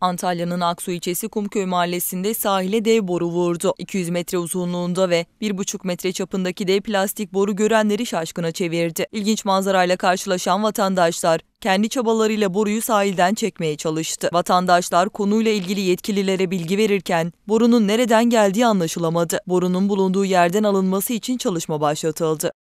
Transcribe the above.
Antalya'nın Aksu ilçesi Kumköy mahallesinde sahile dev boru vurdu. 200 metre uzunluğunda ve 1,5 metre çapındaki dev plastik boru görenleri şaşkına çevirdi. İlginç manzarayla karşılaşan vatandaşlar kendi çabalarıyla boruyu sahilden çekmeye çalıştı. Vatandaşlar konuyla ilgili yetkililere bilgi verirken borunun nereden geldiği anlaşılamadı. Borunun bulunduğu yerden alınması için çalışma başlatıldı.